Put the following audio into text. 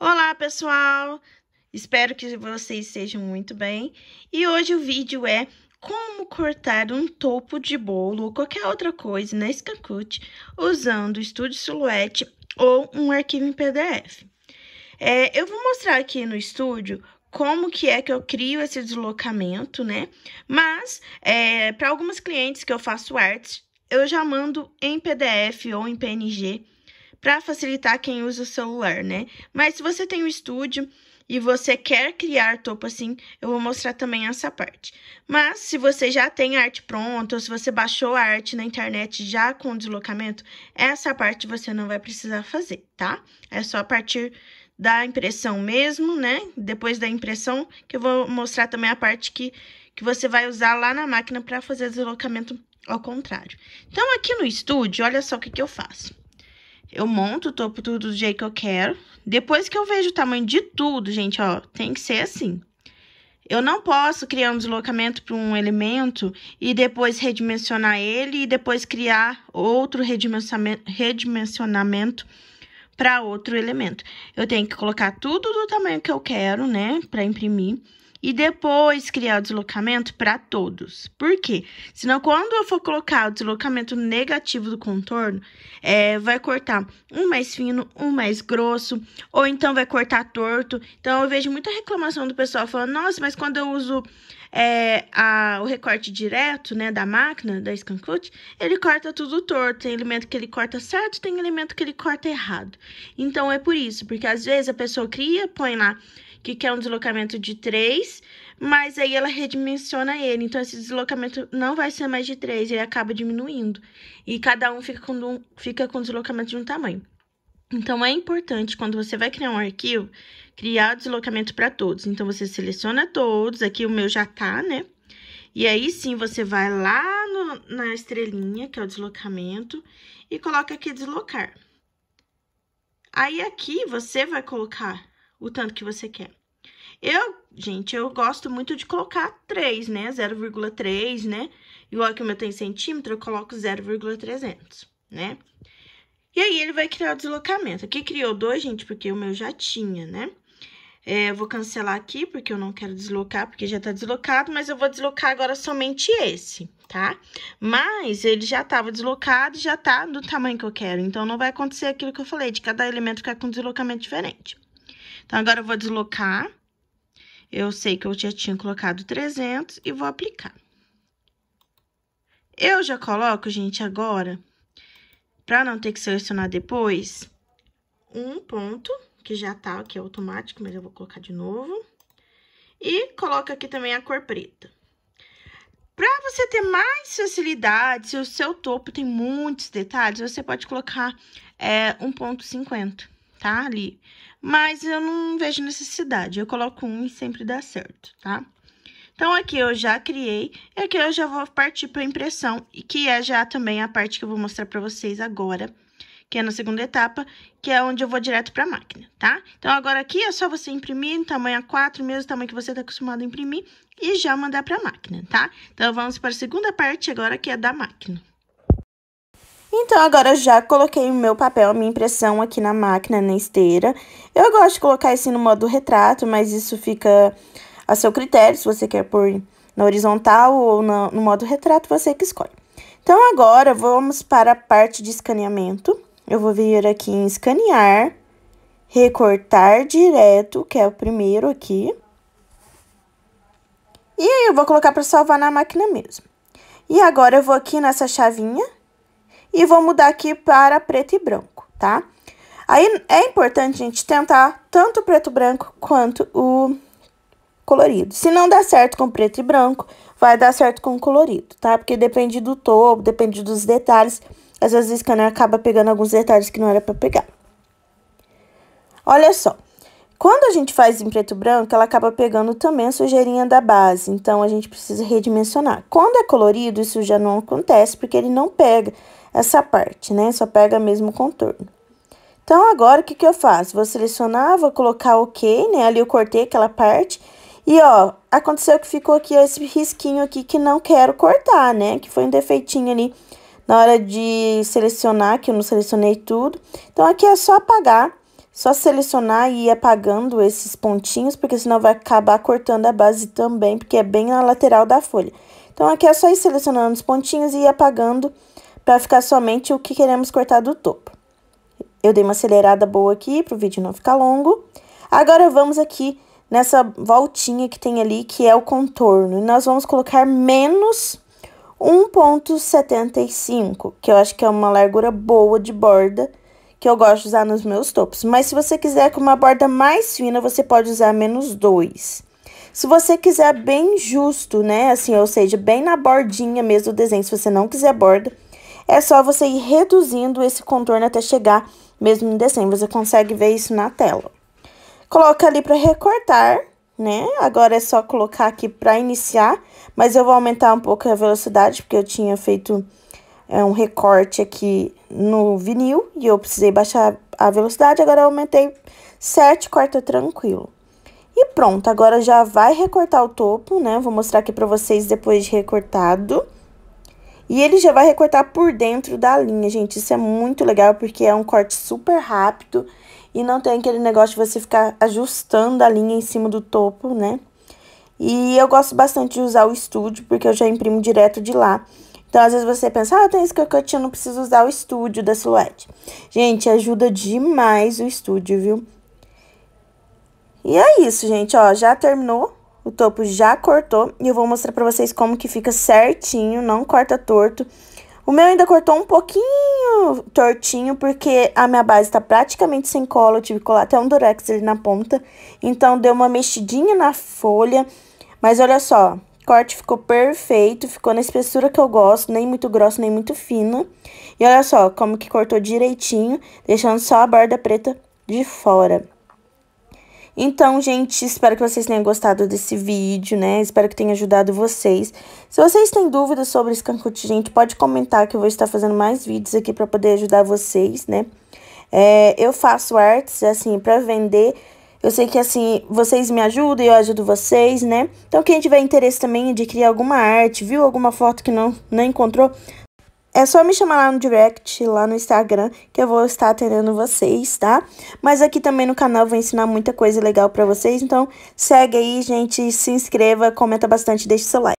Olá, pessoal! Espero que vocês estejam muito bem. E hoje o vídeo é como cortar um topo de bolo ou qualquer outra coisa na Scancut usando o Studio Silhouette ou um arquivo em PDF. É, eu vou mostrar aqui no estúdio como que é que eu crio esse deslocamento, né? Mas, é, para algumas clientes que eu faço artes, eu já mando em PDF ou em PNG para facilitar quem usa o celular, né? Mas se você tem um estúdio e você quer criar topo assim, eu vou mostrar também essa parte. Mas se você já tem arte pronta, ou se você baixou a arte na internet já com deslocamento, essa parte você não vai precisar fazer, tá? É só a partir da impressão mesmo, né? Depois da impressão, que eu vou mostrar também a parte que, que você vai usar lá na máquina para fazer deslocamento ao contrário. Então, aqui no estúdio, olha só o que, que eu faço. Eu monto o topo tudo do jeito que eu quero. Depois que eu vejo o tamanho de tudo, gente, ó, tem que ser assim. Eu não posso criar um deslocamento para um elemento e depois redimensionar ele e depois criar outro redimensionamento, redimensionamento para outro elemento. Eu tenho que colocar tudo do tamanho que eu quero, né, para imprimir e depois criar o deslocamento para todos. Por quê? Senão, quando eu for colocar o deslocamento negativo do contorno, é, vai cortar um mais fino, um mais grosso, ou então vai cortar torto. Então, eu vejo muita reclamação do pessoal falando: nossa, mas quando eu uso é, a, o recorte direto né, da máquina, da Scancut, ele corta tudo torto. Tem elemento que ele corta certo, tem elemento que ele corta errado. Então, é por isso, porque às vezes a pessoa cria, põe lá que quer um deslocamento de 3, mas aí ela redimensiona ele. Então, esse deslocamento não vai ser mais de 3, ele acaba diminuindo. E cada um fica com, um, fica com um deslocamento de um tamanho. Então, é importante quando você vai criar um arquivo, criar o deslocamento para todos. Então, você seleciona todos, aqui o meu já tá, né? E aí sim, você vai lá no, na estrelinha, que é o deslocamento, e coloca aqui deslocar. Aí aqui você vai colocar o tanto que você quer. Eu, gente, eu gosto muito de colocar 3, né? 0,3, né? Igual que o meu tem centímetro, eu coloco 0,300, né? E aí, ele vai criar o deslocamento. Aqui criou dois gente, porque o meu já tinha, né? É, eu vou cancelar aqui, porque eu não quero deslocar, porque já tá deslocado, mas eu vou deslocar agora somente esse, tá? Mas ele já tava deslocado e já tá do tamanho que eu quero. Então, não vai acontecer aquilo que eu falei, de cada elemento ficar com um deslocamento diferente. Então, agora eu vou deslocar. Eu sei que eu já tinha colocado 300 e vou aplicar. Eu já coloco, gente, agora, para não ter que selecionar depois, um ponto, que já tá aqui é automático, mas eu vou colocar de novo. E coloco aqui também a cor preta. Para você ter mais facilidade, se o seu topo tem muitos detalhes, você pode colocar é, 1.50, tá? Ali mas eu não vejo necessidade. Eu coloco um e sempre dá certo, tá? Então, aqui eu já criei, e aqui eu já vou partir para a impressão, que é já também a parte que eu vou mostrar para vocês agora, que é na segunda etapa, que é onde eu vou direto para a máquina, tá? Então, agora aqui é só você imprimir em tamanho A4, mesmo tamanho que você está acostumado a imprimir, e já mandar para a máquina, tá? Então, vamos para a segunda parte agora, que é da máquina. Então, agora já coloquei o meu papel, a minha impressão aqui na máquina, na esteira. Eu gosto de colocar esse no modo retrato, mas isso fica a seu critério, se você quer pôr na horizontal ou no, no modo retrato, você que escolhe. Então, agora vamos para a parte de escaneamento. Eu vou vir aqui em escanear, recortar direto, que é o primeiro aqui. E aí, eu vou colocar para salvar na máquina mesmo. E agora eu vou aqui nessa chavinha e vou mudar aqui para preto e branco, tá? Aí é importante, gente, tentar tanto o preto e branco quanto o colorido. Se não der certo com preto e branco, vai dar certo com colorido, tá? Porque depende do topo, depende dos detalhes. Às vezes o scanner acaba pegando alguns detalhes que não era para pegar. Olha só. Quando a gente faz em preto e branco, ela acaba pegando também a sujeirinha da base, então a gente precisa redimensionar. Quando é colorido, isso já não acontece, porque ele não pega essa parte, né? Só pega mesmo o contorno. Então, agora, o que que eu faço? Vou selecionar, vou colocar OK, né? Ali eu cortei aquela parte. E, ó, aconteceu que ficou aqui esse risquinho aqui que não quero cortar, né? Que foi um defeitinho ali na hora de selecionar, que eu não selecionei tudo. Então, aqui é só apagar só selecionar e ir apagando esses pontinhos, porque senão vai acabar cortando a base também, porque é bem na lateral da folha. Então, aqui é só ir selecionando os pontinhos e ir apagando para ficar somente o que queremos cortar do topo. Eu dei uma acelerada boa aqui para o vídeo não ficar longo. Agora, vamos aqui nessa voltinha que tem ali, que é o contorno. E nós vamos colocar menos 1,75, que eu acho que é uma largura boa de borda que eu gosto de usar nos meus topos. Mas se você quiser com uma borda mais fina, você pode usar menos dois. Se você quiser bem justo, né, assim, ou seja, bem na bordinha mesmo do desenho, se você não quiser borda, é só você ir reduzindo esse contorno até chegar mesmo no desenho. Você consegue ver isso na tela. Coloca ali para recortar, né? Agora é só colocar aqui para iniciar, mas eu vou aumentar um pouco a velocidade, porque eu tinha feito é um recorte aqui no vinil e eu precisei baixar a velocidade, agora eu aumentei 7, corta é tranquilo. E pronto, agora já vai recortar o topo, né? vou mostrar aqui pra vocês depois de recortado. E ele já vai recortar por dentro da linha, gente. Isso é muito legal porque é um corte super rápido e não tem aquele negócio de você ficar ajustando a linha em cima do topo, né? E eu gosto bastante de usar o estúdio porque eu já imprimo direto de lá. Então, às vezes você pensa, ah, eu tenho esse cocote, eu não preciso usar o estúdio da Silhouette. Gente, ajuda demais o estúdio, viu? E é isso, gente, ó, já terminou, o topo já cortou, e eu vou mostrar pra vocês como que fica certinho, não corta torto. O meu ainda cortou um pouquinho tortinho, porque a minha base tá praticamente sem cola, eu tive que colar até um durex ali na ponta, então deu uma mexidinha na folha, mas olha só, corte ficou perfeito, ficou na espessura que eu gosto, nem muito grosso, nem muito fino. E olha só, como que cortou direitinho, deixando só a borda preta de fora. Então, gente, espero que vocês tenham gostado desse vídeo, né? Espero que tenha ajudado vocês. Se vocês têm dúvidas sobre esse escancute, gente, pode comentar que eu vou estar fazendo mais vídeos aqui para poder ajudar vocês, né? É, eu faço artes, assim, para vender. Eu sei que assim, vocês me ajudam e eu ajudo vocês, né? Então, quem tiver interesse também de criar alguma arte, viu alguma foto que não, não encontrou, é só me chamar lá no direct, lá no Instagram, que eu vou estar atendendo vocês, tá? Mas aqui também no canal eu vou ensinar muita coisa legal pra vocês, então segue aí, gente, se inscreva, comenta bastante, deixa seu like.